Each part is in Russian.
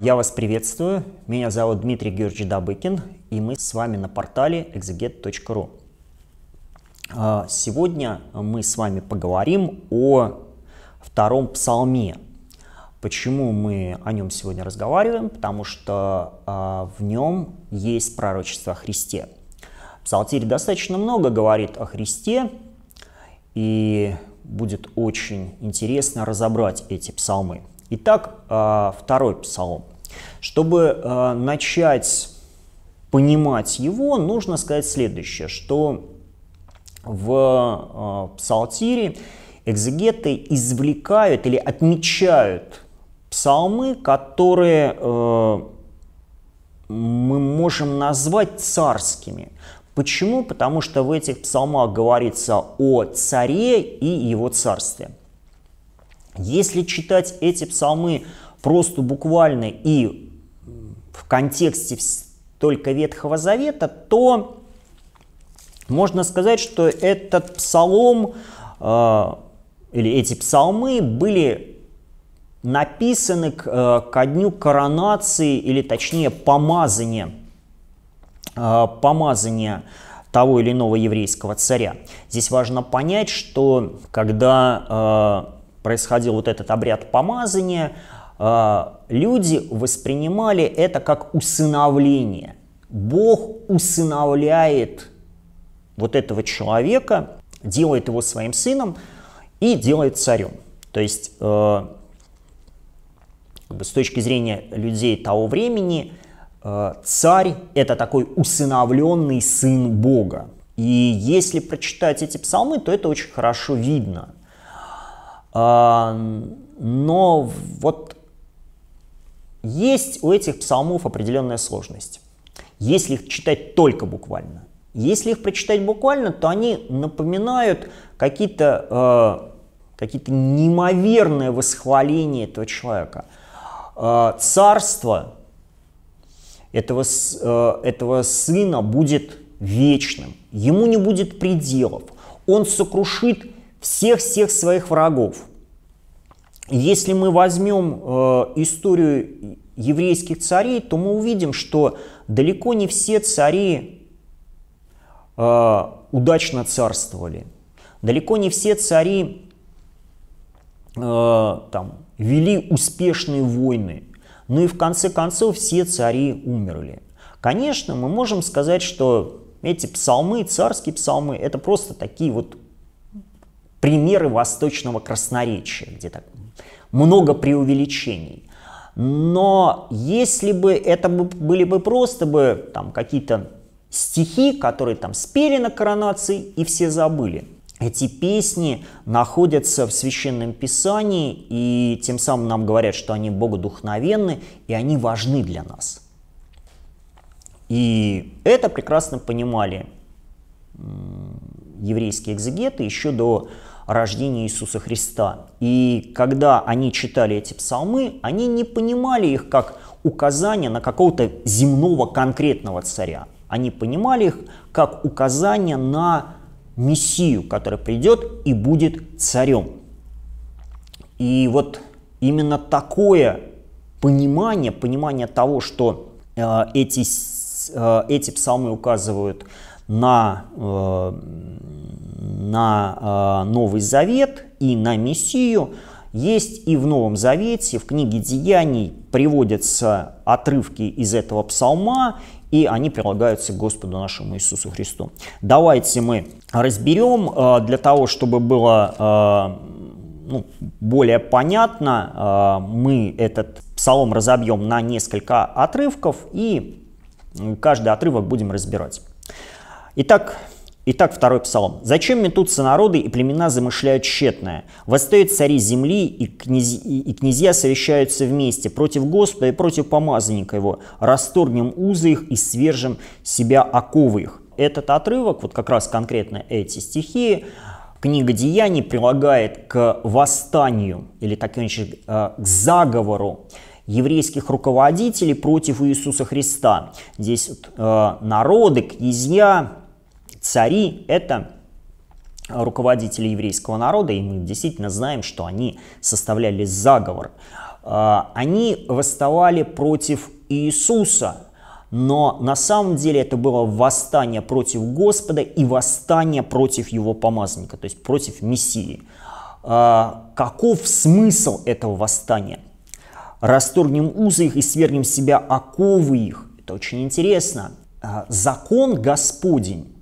Я вас приветствую. Меня зовут Дмитрий Георгиевич Добыкин, и мы с вами на портале exeget.ru. А, сегодня мы с вами поговорим о втором псалме. Почему мы о нем сегодня разговариваем? Потому что а, в нем есть пророчество о Христе. Псалтирь достаточно много говорит о Христе, и будет очень интересно разобрать эти псалмы. Итак, а, второй псалом – чтобы э, начать понимать его, нужно сказать следующее, что в э, псалтире экзегеты извлекают или отмечают псалмы, которые э, мы можем назвать царскими. Почему? Потому что в этих псалмах говорится о царе и его царстве. Если читать эти псалмы просто буквально и в контексте только Ветхого Завета, то можно сказать, что этот псалом э, или эти псалмы были написаны к, э, ко дню коронации или точнее помазания, э, помазания того или иного еврейского царя. Здесь важно понять, что когда э, происходил вот этот обряд помазания, а, люди воспринимали это как усыновление. Бог усыновляет вот этого человека, делает его своим сыном и делает царем. То есть э, с точки зрения людей того времени э, царь это такой усыновленный сын Бога. И если прочитать эти псалмы, то это очень хорошо видно. А, но вот есть у этих псалмов определенная сложность. Если их читать только буквально, если их прочитать буквально, то они напоминают какие-то э, какие неимоверные восхваления этого человека. Э, царство этого, э, этого сына будет вечным, ему не будет пределов. Он сокрушит всех-всех своих врагов. Если мы возьмем э, историю еврейских царей, то мы увидим, что далеко не все цари э, удачно царствовали. Далеко не все цари э, там, вели успешные войны. Ну и в конце концов все цари умерли. Конечно, мы можем сказать, что эти псалмы, царские псалмы, это просто такие вот примеры восточного красноречия, где так много преувеличений. Но если бы это были бы просто бы там какие-то стихи, которые там спели на коронации и все забыли. Эти песни находятся в Священном Писании, и тем самым нам говорят, что они богодухновенны, и они важны для нас. И это прекрасно понимали еврейские экзегеты еще до о Иисуса Христа. И когда они читали эти псалмы, они не понимали их как указание на какого-то земного конкретного царя. Они понимали их как указание на Мессию, который придет и будет царем. И вот именно такое понимание, понимание того, что э, эти, э, эти псалмы указывают на, э, на э, Новый Завет и на Мессию, есть и в Новом Завете, в книге Деяний приводятся отрывки из этого псалма, и они прилагаются к Господу нашему Иисусу Христу. Давайте мы разберем э, для того, чтобы было ну, более понятно, мы этот псалом разобьем на несколько отрывков и каждый отрывок будем разбирать. Итак, Итак, второй псалом. «Зачем метутся народы и племена замышляют тщетное? Восстают цари земли, и, князь, и князья совещаются вместе против Господа и против помазанника его. Расторгнем узы их и свержем себя оковы их». Этот отрывок, вот как раз конкретно эти стихи, книга «Деяний» прилагает к восстанию, или так иначе, э, к заговору еврейских руководителей против Иисуса Христа. Здесь вот, э, народы, князья, Цари – это руководители еврейского народа, и мы действительно знаем, что они составляли заговор. А, они восставали против Иисуса, но на самом деле это было восстание против Господа и восстание против его помазанника, то есть против Мессии. А, каков смысл этого восстания? «Расторгнем узы их и свергнем себя оковы их». Это очень интересно. А, закон Господень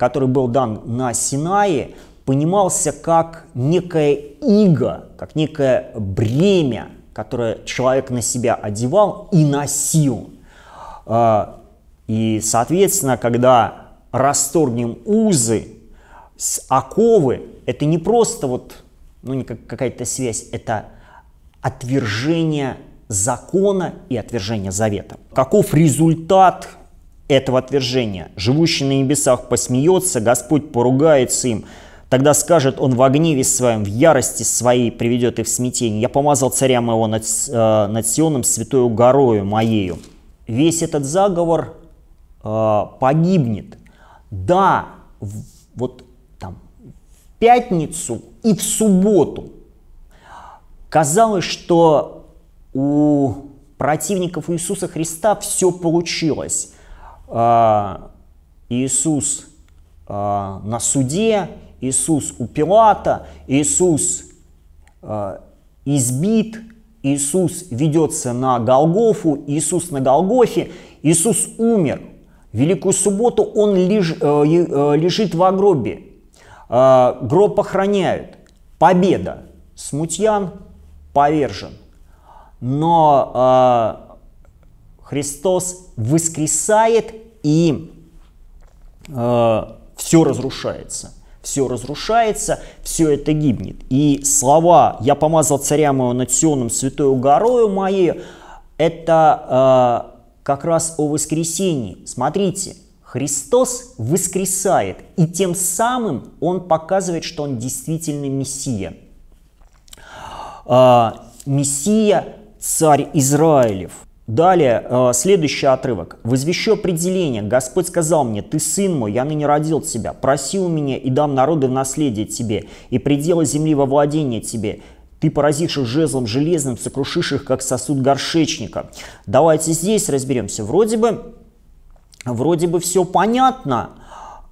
который был дан на Синае, понимался как некая иго, как некое бремя, которое человек на себя одевал и носил. А, и, соответственно, когда расторгнем узы с оковы, это не просто вот ну, не какая-то связь, это отвержение закона и отвержение завета. Каков результат этого отвержения. Живущий на небесах посмеется, Господь поругается им. Тогда скажет он в гневе своем, в ярости своей приведет их в смятение. Я помазал царя моего над, э, над Сионом святою горою моею. Весь этот заговор э, погибнет. Да, в, вот там в пятницу и в субботу казалось, что у противников Иисуса Христа все получилось. А, Иисус а, на суде, Иисус у Пилата, Иисус а, избит, Иисус ведется на Голгофу, Иисус на Голгофе, Иисус умер. Великую субботу он леж, э, э, лежит в гробе. Гроб охраняют. Победа. Смутьян повержен. Но Христос воскресает и э, все разрушается. Все разрушается, все это гибнет. И слова «Я помазал царя моего над Сионом святою горою моей» — это э, как раз о воскресении. Смотрите, Христос воскресает, и тем самым Он показывает, что Он действительно Мессия. Э, мессия – царь Израилев. Далее, э, следующий отрывок. «В извещу определение, Господь сказал мне, ты сын мой, я ныне родил тебя, проси у меня и дам народы в наследие тебе, и пределы земли во владение тебе, ты поразишь их жезлом железным, сокрушишь их, как сосуд горшечника. Давайте здесь разберемся. Вроде бы, вроде бы все понятно,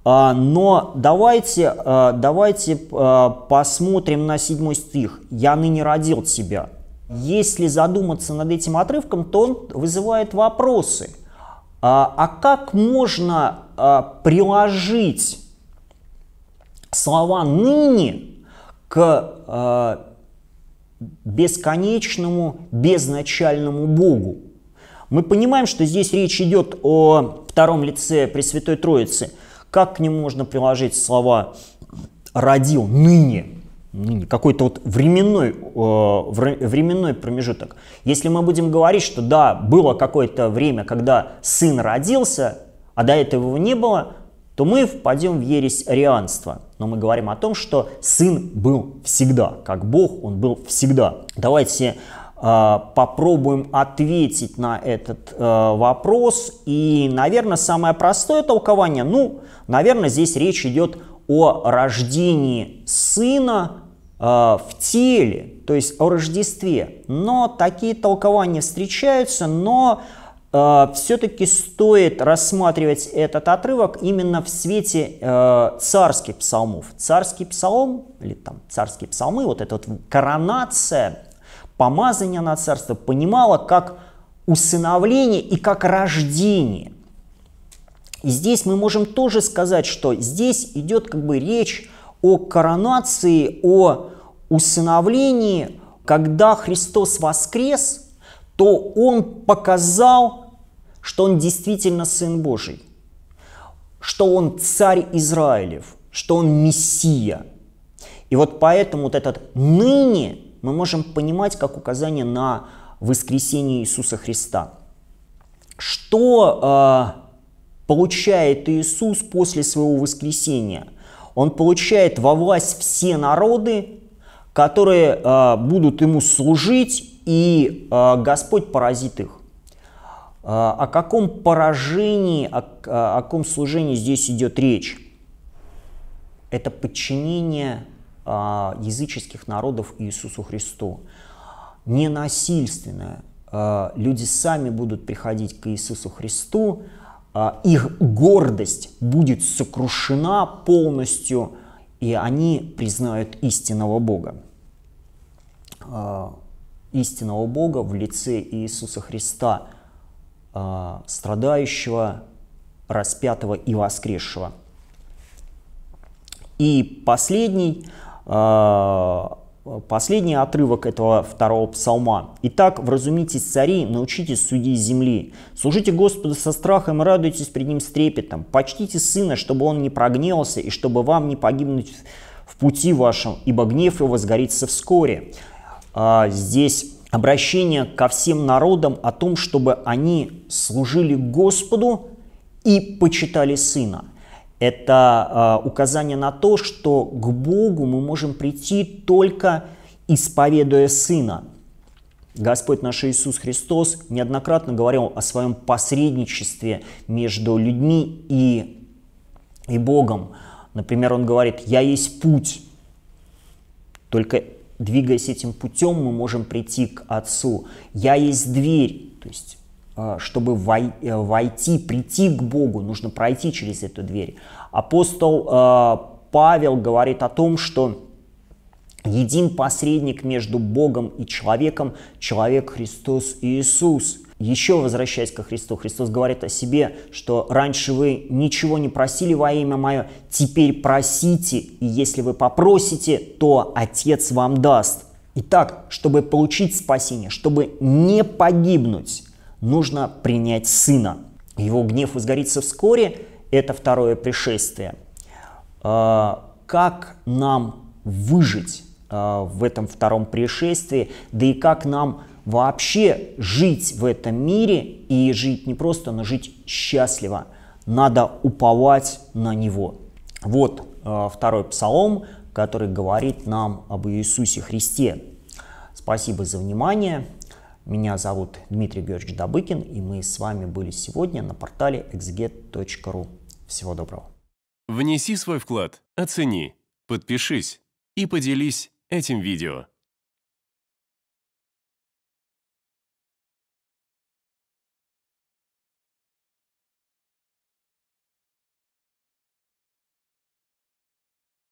а, но давайте, а, давайте а, посмотрим на седьмой стих. «Я ныне родил тебя». Если задуматься над этим отрывком, то он вызывает вопросы. А, а как можно а, приложить слова «ныне» к а, бесконечному, безначальному Богу? Мы понимаем, что здесь речь идет о втором лице Пресвятой Троицы. Как к нему можно приложить слова «родил», «ныне»? какой-то вот временной, э, временной промежуток. Если мы будем говорить, что да, было какое-то время, когда сын родился, а до этого его не было, то мы впадем в ересь арианства. Но мы говорим о том, что сын был всегда, как Бог, он был всегда. Давайте э, попробуем ответить на этот э, вопрос. И, наверное, самое простое толкование, ну, наверное, здесь речь идет о рождении сына э, в теле, то есть о Рождестве. Но такие толкования встречаются, но э, все-таки стоит рассматривать этот отрывок именно в свете э, царских псалмов. Царский псалом, или там царские псалмы, вот эта вот коронация, помазание на царство понимала как усыновление и как рождение. И здесь мы можем тоже сказать, что здесь идет как бы речь о коронации, о усыновлении, когда Христос воскрес, то Он показал, что Он действительно Сын Божий, что Он царь Израилев, что Он Мессия. И вот поэтому вот этот «ныне» мы можем понимать как указание на воскресение Иисуса Христа. Что а, получает Иисус после своего воскресения. Он получает во власть все народы, которые а, будут ему служить, и а, Господь поразит их. А, о каком поражении, о, о каком служении здесь идет речь? Это подчинение языческих народов Иисусу Христу. Ненасильственное. Э, люди сами будут приходить к Иисусу Христу, а, их гордость будет сокрушена полностью, и они признают истинного Бога. А, истинного Бога в лице Иисуса Христа, а, страдающего, распятого и воскресшего. И последний Последний отрывок этого второго псалма. «Итак, вразумитесь, цари, научитесь судей земли. Служите Господу со страхом и радуйтесь пред Ним с трепетом. Почтите Сына, чтобы Он не прогневался и чтобы вам не погибнуть в пути вашем, ибо гнев Его сгорится вскоре». А, здесь обращение ко всем народам о том, чтобы они служили Господу и почитали Сына – это а, указание на то, что к Богу мы можем прийти только исповедуя Сына. Господь наш Иисус Христос неоднократно говорил о своем посредничестве между людьми и, и Богом. Например, Он говорит, «Я есть путь». Только двигаясь этим путем, мы можем прийти к Отцу. «Я есть дверь». То есть а, чтобы э, войти, прийти к Богу, нужно пройти через эту дверь. Апостол э, Павел говорит о том, что един посредник между Богом и человеком, человек Христос Иисус. Еще возвращаясь ко Христу, Христос говорит о себе, что раньше вы ничего не просили во имя Мое, теперь просите, и если вы попросите, то Отец вам даст. Итак, чтобы получить спасение, чтобы не погибнуть, нужно принять сына. Его гнев возгорится вскоре, это второе пришествие. А, как нам выжить а, в этом втором пришествии, да и как нам вообще жить в этом мире и жить не просто, но жить счастливо. Надо уповать на Него. Вот а, второй псалом, который говорит нам об Иисусе Христе. Спасибо за внимание. Меня зовут Дмитрий Георгиевич Добыкин, и мы с вами были сегодня на портале exget.ru. Всего доброго. Внеси свой вклад, оцени, подпишись и поделись этим видео.